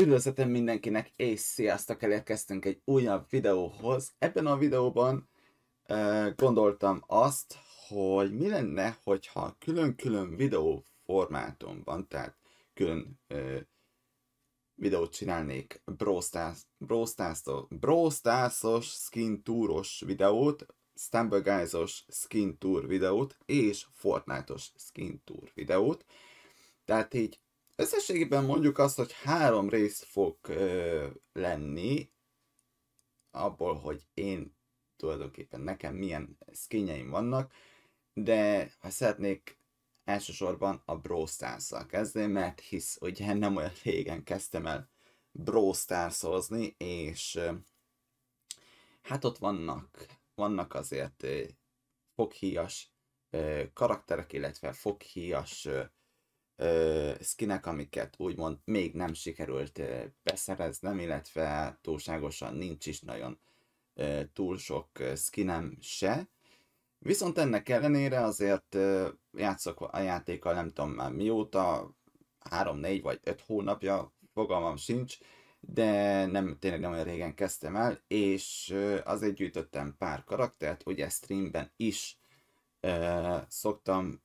Üdvözletem mindenkinek, és sziasztok! Elérkeztünk egy újabb videóhoz. Ebben a videóban e, gondoltam azt, hogy mi lenne, hogyha külön-külön videó formátumban, tehát külön e, videót csinálnék Brostászos skin túros videót, Stumble Guys-os skin tour videót és Fortnite-os skin tour videót. Tehát így Összességében mondjuk azt, hogy három rész fog ö, lenni, abból, hogy én tulajdonképpen nekem milyen skinjeim vannak, de ha szeretnék elsősorban a Brawl stars kezdeni, mert hisz hogy nem olyan régen kezdtem el Brawl és hát ott vannak, vannak azért foghíjas karakterek, illetve foghíjas ö, skinek, amiket úgymond még nem sikerült ö, beszereznem, illetve túlságosan nincs is nagyon ö, túl sok skinem se. Viszont ennek ellenére azért ö, játszok a játékkal nem tudom már mióta, 3-4 vagy 5 hónapja, fogalmam sincs, de nem, tényleg nem olyan régen kezdtem el, és ö, azért gyűjtöttem pár karaktert, ugye streamben is szoktam,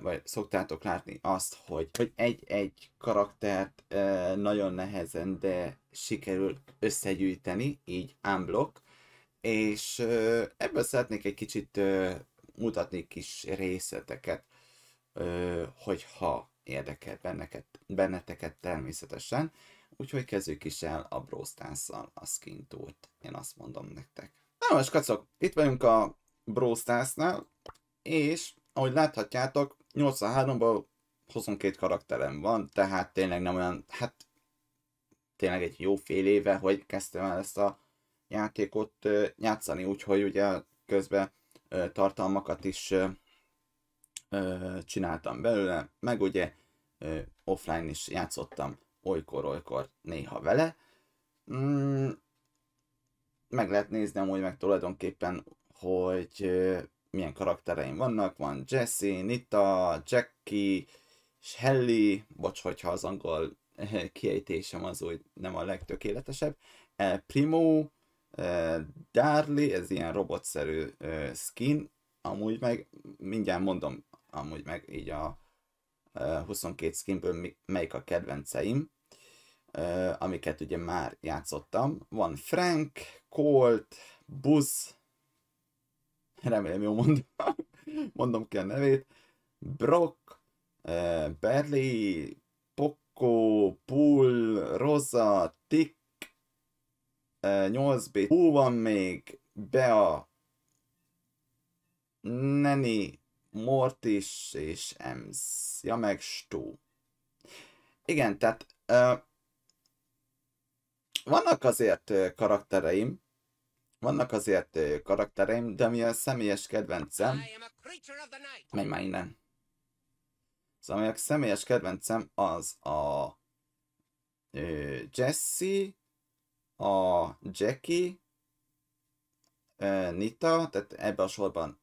vagy szoktátok látni azt, hogy, hogy egy-egy karaktert nagyon nehezen, de sikerül összegyűjteni, így unblock, és ebből szeretnék egy kicsit mutatni kis részleteket, hogyha érdekel benneket, benneteket természetesen. Úgyhogy kezdjük is el a Brawl a skin tour Én azt mondom nektek. Na most kacok, itt vagyunk a Brawl és ahogy láthatjátok, 83-ban 22 karakterem van, tehát tényleg nem olyan, hát tényleg egy jó fél éve, hogy kezdtem el ezt a játékot játszani, úgyhogy ugye közben tartalmakat is csináltam belőle, meg ugye offline is játszottam olykor-olykor néha vele. Mm, meg lehet nézni amúgy meg tulajdonképpen, hogy milyen karaktereim vannak, van Jesse, Nita, Jackie, és Helly, bocs, hogyha az angol eh, kiejtésem az úgy nem a legtökéletesebb, El eh, Primo, eh, Darly, ez ilyen robotszerű skin, amúgy meg, mindjárt mondom, amúgy meg így a 22 skinből melyik a kedvenceim, amiket ugye már játszottam. Van Frank, Colt, Buzz, remélem jól mondom, mondom ki a nevét, Brock, eh, Berli, Poco, Pool, Rosa, Tick, 8B, eh, Hú van még, Bea, Neni, Mortis és Ems, ja meg Stu. Igen, tehát ö, eh, vannak azért karaktereim, vannak azért karaktereim, de ami a személyes kedvencem... Menj már innen! Szóval ami a személyes kedvencem az a... Jesse, a Jackie, Nita, tehát ebben a sorban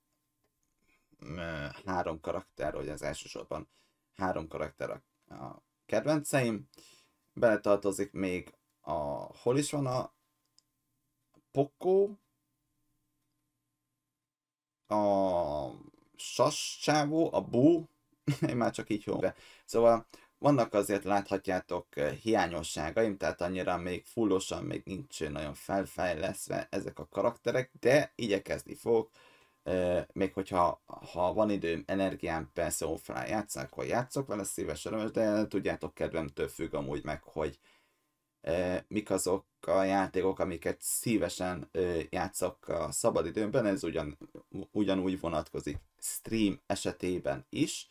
három karakter, hogy az elsősorban három karakter a, a kedvenceim. Beletartozik még a... Hol is van a Poco, a Sascsávó, a Bú, én már csak így hívom. Szóval vannak azért láthatjátok eh, hiányosságaim, tehát annyira még fullosan még nincs nagyon felfejleszve ezek a karakterek, de igyekezni fogok, eh, még hogyha ha van időm, energiám, persze offline játszák, akkor játszok vele szíves örömös, de tudjátok, kedvemtől függ amúgy meg, hogy mik azok a játékok, amiket szívesen játszok a szabadidőmben, ez ugyan, ugyanúgy vonatkozik stream esetében is.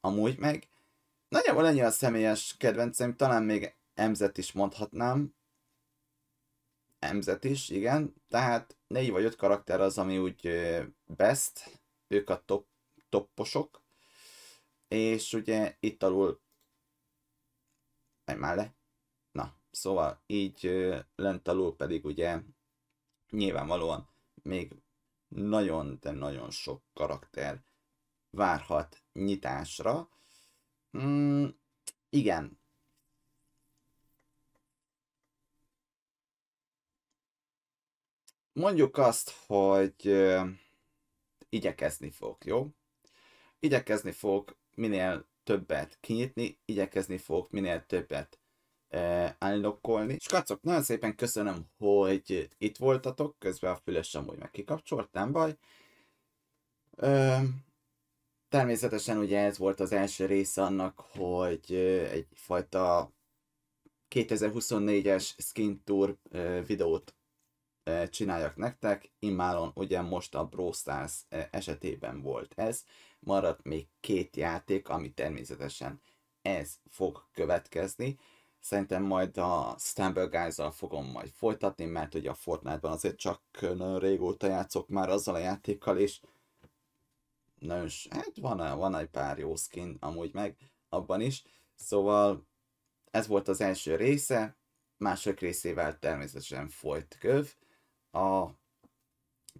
Amúgy meg nagyjából ennyi a személyes kedvencem, talán még emzet is mondhatnám. Emzet is, igen. Tehát négy vagy öt karakter az, ami úgy best, ők a top, topposok, és ugye itt alul menj már le, Szóval így lent alul pedig ugye nyilvánvalóan még nagyon, de nagyon sok karakter várhat nyitásra. Mm, igen. Mondjuk azt, hogy igyekezni fog, jó? Igyekezni fog, minél többet kinyitni, igyekezni fog, minél többet állokkolni. És kacok, nagyon szépen köszönöm, hogy itt voltatok, közben a fülös amúgy meg kikapcsolt, nem baj. Ö, természetesen ugye ez volt az első rész annak, hogy egyfajta 2024-es skin tour videót csináljak nektek. Immáron ugye most a Brawl Stars esetében volt ez. Maradt még két játék, ami természetesen ez fog következni. Szerintem majd a Stumble guys fogom majd folytatni, mert ugye a Fortnite-ban azért csak régóta játszok már azzal a játékkal, és nagyon, hát van, van egy pár jó skin amúgy meg abban is, szóval ez volt az első része, második részével természetesen folyt köv. A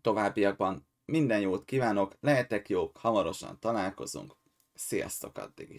továbbiakban minden jót kívánok, lehetek jók, hamarosan találkozunk, sziasztok addig is!